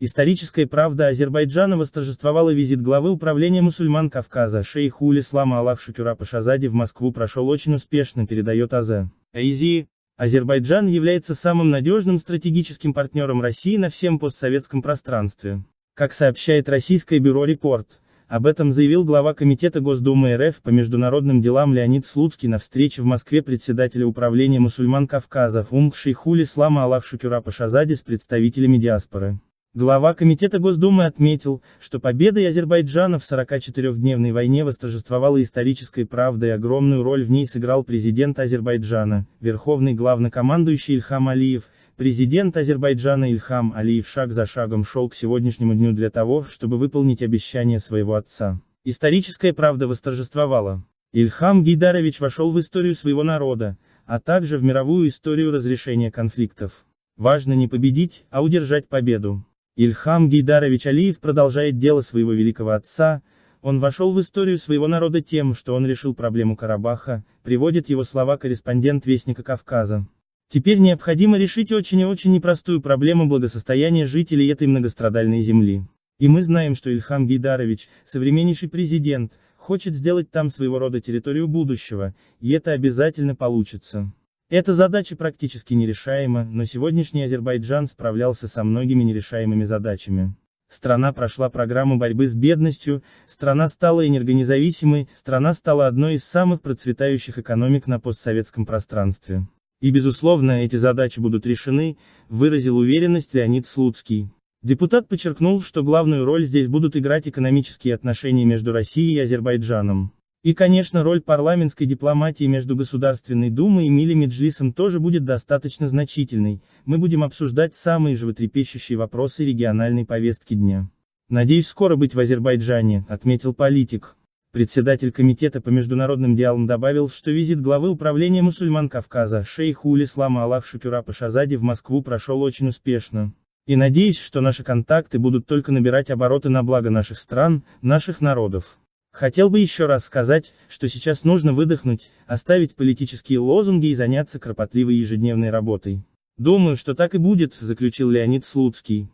Историческая правда Азербайджана восторжествовала визит главы управления мусульман Кавказа шейху Улислама Аллах Шукюра Пашазаде в Москву прошел очень успешно, передает АЗ. Айзи. Азербайджан является самым надежным стратегическим партнером России на всем постсоветском пространстве. Как сообщает российское бюро «Репорт», об этом заявил глава Комитета Госдумы РФ по международным делам Леонид Слуцкий на встрече в Москве председателя управления мусульман Кавказа Умк Шейхули Слама Аллах Шукюра Пашазаде с представителями диаспоры. Глава Комитета Госдумы отметил, что победа Азербайджана в 44-дневной войне восторжествовала историческая правда и огромную роль в ней сыграл президент Азербайджана, верховный главнокомандующий Ильхам Алиев, Президент Азербайджана Ильхам Алиев шаг за шагом шел к сегодняшнему дню для того, чтобы выполнить обещание своего отца. Историческая правда восторжествовала. Ильхам Гейдарович вошел в историю своего народа, а также в мировую историю разрешения конфликтов. Важно не победить, а удержать победу. Ильхам Гейдарович Алиев продолжает дело своего великого отца, он вошел в историю своего народа тем, что он решил проблему Карабаха, приводит его слова корреспондент Вестника Кавказа. Теперь необходимо решить очень и очень непростую проблему благосостояния жителей этой многострадальной земли. И мы знаем, что Ильхам Гейдарович, современнейший президент, хочет сделать там своего рода территорию будущего, и это обязательно получится. Эта задача практически нерешаема, но сегодняшний Азербайджан справлялся со многими нерешаемыми задачами. Страна прошла программу борьбы с бедностью, страна стала энергонезависимой, страна стала одной из самых процветающих экономик на постсоветском пространстве. И безусловно, эти задачи будут решены, выразил уверенность Леонид Слуцкий. Депутат подчеркнул, что главную роль здесь будут играть экономические отношения между Россией и Азербайджаном. И, конечно, роль парламентской дипломатии между Государственной Думой и Мили-Меджлисом тоже будет достаточно значительной, мы будем обсуждать самые животрепещущие вопросы региональной повестки дня. «Надеюсь скоро быть в Азербайджане», — отметил политик. Председатель комитета по международным делам добавил, что визит главы управления мусульман Кавказа, шейха Улислама Аллах Шукюра Пашазади в Москву прошел очень успешно. И надеюсь, что наши контакты будут только набирать обороты на благо наших стран, наших народов. Хотел бы еще раз сказать, что сейчас нужно выдохнуть, оставить политические лозунги и заняться кропотливой ежедневной работой. Думаю, что так и будет, заключил Леонид Слуцкий.